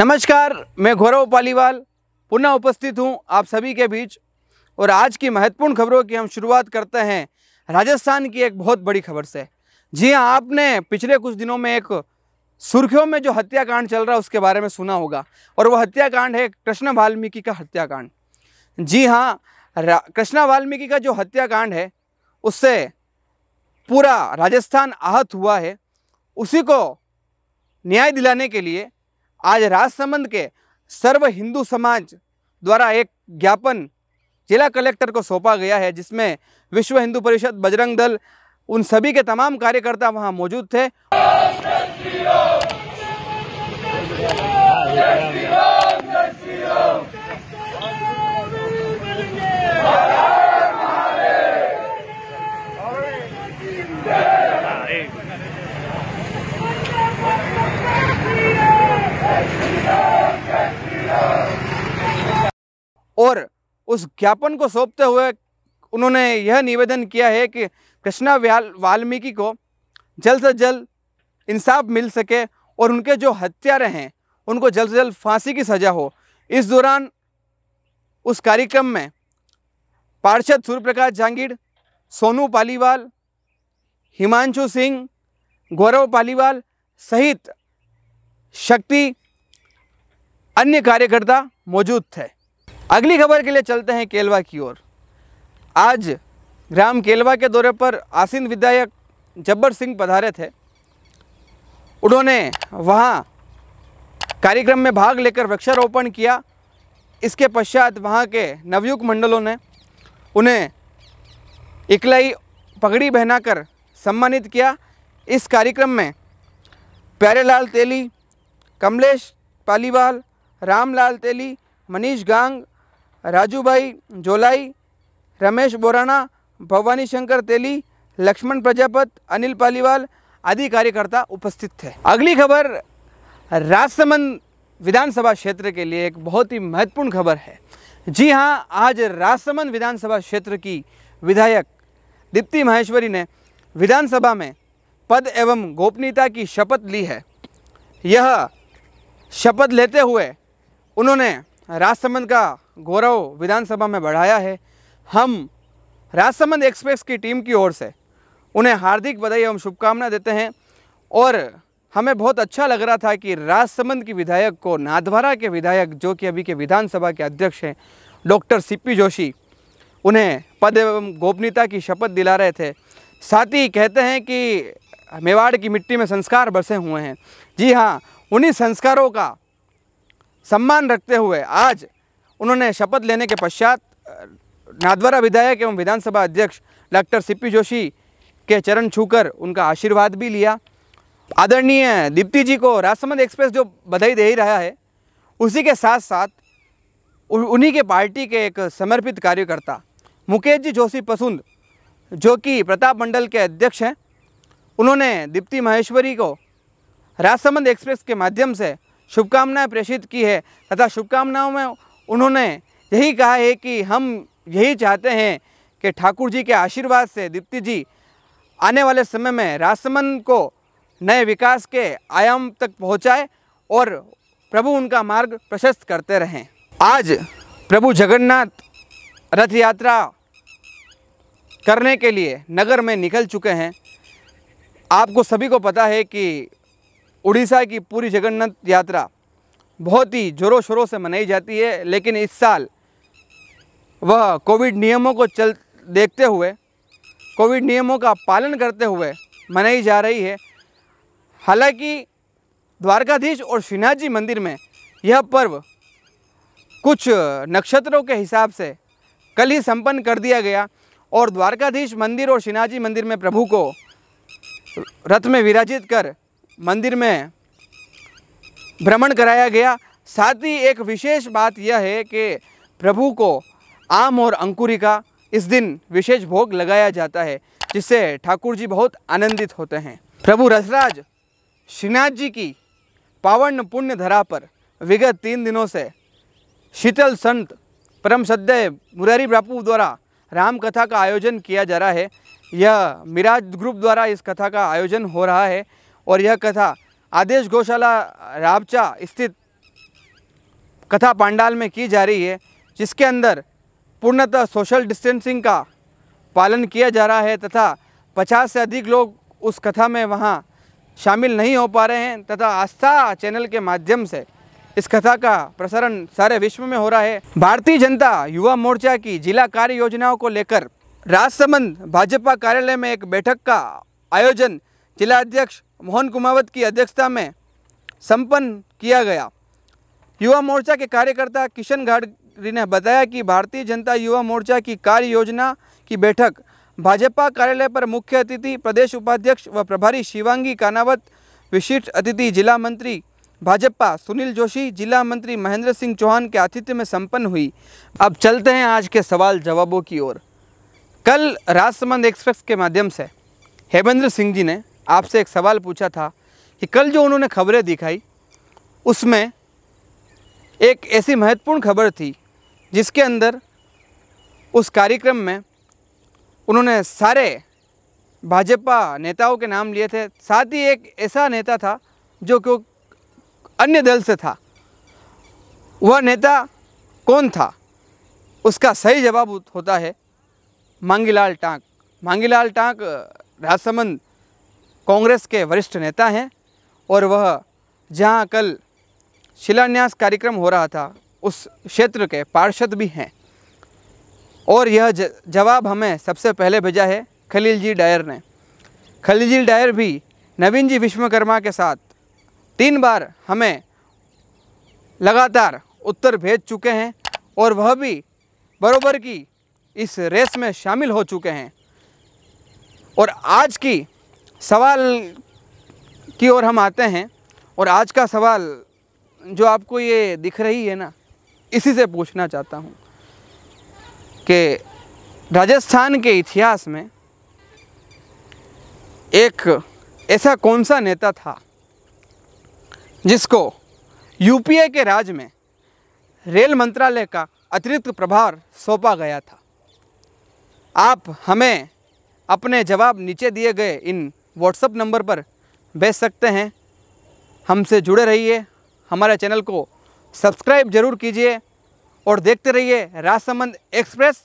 नमस्कार मैं गौरव पालीवाल पुनः उपस्थित हूं आप सभी के बीच और आज की महत्वपूर्ण खबरों की हम शुरुआत करते हैं राजस्थान की एक बहुत बड़ी खबर से जी हाँ आपने पिछले कुछ दिनों में एक सुर्खियों में जो हत्याकांड चल रहा है उसके बारे में सुना होगा और वह हत्याकांड है कृष्ण वाल्मीकि का हत्याकांड जी हाँ कृष्णा वाल्मीकि का जो हत्याकांड है उससे पूरा राजस्थान आहत हुआ है उसी को न्याय दिलाने के लिए आज राजसमंद के सर्व हिंदू समाज द्वारा एक ज्ञापन जिला कलेक्टर को सौंपा गया है जिसमें विश्व हिंदू परिषद बजरंग दल उन सभी के तमाम कार्यकर्ता वहाँ मौजूद थे उस ज्ञापन को सौंपते हुए उन्होंने यह निवेदन किया है कि कृष्णा वाल्मीकि को जल्द से जल्द इंसाफ मिल सके और उनके जो हत्यारे हैं उनको जल्द से जल्द फांसी की सज़ा हो इस दौरान उस कार्यक्रम में पार्षद सूर्यप्रकाश जांगीड़ सोनू पालीवाल हिमांशु सिंह गौरव पालीवाल सहित शक्ति अन्य कार्यकर्ता मौजूद थे अगली खबर के लिए चलते हैं केलवा की ओर आज ग्राम केलवा के दौरे पर आसीन विधायक जब्बर सिंह पधारे थे उन्होंने वहाँ कार्यक्रम में भाग लेकर वृक्षारोपण किया इसके पश्चात वहाँ के नवयुक्त मंडलों ने उन्हें इकलाई पगड़ी पहनाकर सम्मानित किया इस कार्यक्रम में प्यारेलाल तेली कमलेश पालीवाल रामलाल तेली मनीष गांग भाई जोलाई रमेश बोराना भवानी शंकर तेली लक्ष्मण प्रजापत अनिल पालीवाल आदि कार्यकर्ता उपस्थित थे अगली खबर राजसमंद विधानसभा क्षेत्र के लिए एक बहुत ही महत्वपूर्ण खबर है जी हाँ आज राजसमंद विधानसभा क्षेत्र की विधायक दीप्ति माहेश्वरी ने विधानसभा में पद एवं गोपनीयता की शपथ ली है यह शपथ लेते हुए उन्होंने राजसमंद का गौरव विधानसभा में बढ़ाया है हम राजसमंद एक्सप्रेस की टीम की ओर से उन्हें हार्दिक बधाई एवं शुभकामना देते हैं और हमें बहुत अच्छा लग रहा था कि राजसमंद की विधायक को नादवारा के विधायक जो कि अभी के विधानसभा के अध्यक्ष हैं डॉक्टर सीपी जोशी उन्हें पद एवं गोपनीयता की शपथ दिला रहे थे साथ ही कहते हैं कि मेवाड़ की मिट्टी में संस्कार बसे हुए हैं जी हाँ उन्हीं संस्कारों का सम्मान रखते हुए आज उन्होंने शपथ लेने के पश्चात नादवारा विधायक एवं विधानसभा अध्यक्ष डॉक्टर सीपी जोशी के चरण छूकर उनका आशीर्वाद भी लिया आदरणीय दीप्ति जी को राजसमंद एक्सप्रेस जो बधाई दे ही रहा है उसी के साथ साथ उन्हीं के पार्टी के एक समर्पित कार्यकर्ता मुकेश जी जोशी पसुंद जो कि प्रताप मंडल के अध्यक्ष हैं उन्होंने दीप्ति माहेश्वरी को राजसमंद एक्सप्रेस के माध्यम से शुभकामनाएं प्रेषित की है तथा शुभकामनाओं में उन्होंने यही कहा है कि हम यही चाहते हैं कि ठाकुर जी के आशीर्वाद से दीप्ति जी आने वाले समय में राजसमंद को नए विकास के आयाम तक पहुँचाए और प्रभु उनका मार्ग प्रशस्त करते रहें आज प्रभु जगन्नाथ रथ यात्रा करने के लिए नगर में निकल चुके हैं आपको सभी को पता है कि उड़ीसा की पूरी जगन्नाथ यात्रा बहुत ही ज़ोरों शोरों से मनाई जाती है लेकिन इस साल वह कोविड नियमों को चल देखते हुए कोविड नियमों का पालन करते हुए मनाई जा रही है हालांकि द्वारकाधीश और श्रीनाथ जी मंदिर में यह पर्व कुछ नक्षत्रों के हिसाब से कल ही संपन्न कर दिया गया और द्वारकाधीश मंदिर और श्रीनाथ जी मंदिर में प्रभु को रथ में विराजित कर मंदिर में भ्रमण कराया गया साथ ही एक विशेष बात यह है कि प्रभु को आम और अंकुरिका इस दिन विशेष भोग लगाया जाता है जिससे ठाकुर जी बहुत आनंदित होते हैं प्रभु रसराज श्रीनाथ जी की पावन पुण्य धरा पर विगत तीन दिनों से शीतल संत परम सद्य मुरारी बापू द्वारा राम कथा का आयोजन किया जा रहा है यह मिराज ग्रुप द्वारा इस कथा का आयोजन हो रहा है और यह कथा आदेश गौशाला राबचा स्थित कथा पांडाल में की जा रही है जिसके अंदर पूर्णतः सोशल डिस्टेंसिंग का पालन किया जा रहा है तथा 50 से अधिक लोग उस कथा में वहाँ शामिल नहीं हो पा रहे हैं तथा आस्था चैनल के माध्यम से इस कथा का प्रसारण सारे विश्व में हो रहा है भारतीय जनता युवा मोर्चा की जिला कार्य योजनाओं को लेकर राजसमंद भाजपा कार्यालय में एक बैठक का आयोजन जिला अध्यक्ष मोहन कुमावत की अध्यक्षता में संपन्न किया गया युवा मोर्चा के कार्यकर्ता किशन घाटरी ने बताया कि भारतीय जनता युवा मोर्चा की कार्य योजना की बैठक भाजपा कार्यालय पर मुख्य अतिथि प्रदेश उपाध्यक्ष व प्रभारी शिवांगी कानावत विशिष्ट अतिथि जिला मंत्री भाजपा सुनील जोशी जिला मंत्री महेंद्र सिंह चौहान के आतिथ्य में संपन्न हुई अब चलते हैं आज के सवाल जवाबों की ओर कल राजसमंद एक्सप्रेस के माध्यम से हेमेंद्र सिंह जी ने आपसे एक सवाल पूछा था कि कल जो उन्होंने खबरें दिखाई उसमें एक ऐसी महत्वपूर्ण खबर थी जिसके अंदर उस कार्यक्रम में उन्होंने सारे भाजपा नेताओं के नाम लिए थे साथ ही एक ऐसा नेता था जो कि अन्य दल से था वह नेता कौन था उसका सही जवाब होता है मांगीलाल टांक मांगीलाल टांक राजसमंद कांग्रेस के वरिष्ठ नेता हैं और वह जहां कल शिलान्यास कार्यक्रम हो रहा था उस क्षेत्र के पार्षद भी हैं और यह जवाब हमें सबसे पहले भेजा है खलील जी डायर ने खलील जी डायर भी नवीन जी विश्वकर्मा के साथ तीन बार हमें लगातार उत्तर भेज चुके हैं और वह भी बरोबर की इस रेस में शामिल हो चुके हैं और आज की सवाल की ओर हम आते हैं और आज का सवाल जो आपको ये दिख रही है ना इसी से पूछना चाहता हूँ कि राजस्थान के इतिहास में एक ऐसा कौन सा नेता था जिसको यूपीए के राज में रेल मंत्रालय का अतिरिक्त प्रभार सौंपा गया था आप हमें अपने जवाब नीचे दिए गए इन व्हाट्सअप नंबर पर बेच सकते हैं हमसे जुड़े रहिए हमारे चैनल को सब्सक्राइब ज़रूर कीजिए और देखते रहिए राजसमंद एक्सप्रेस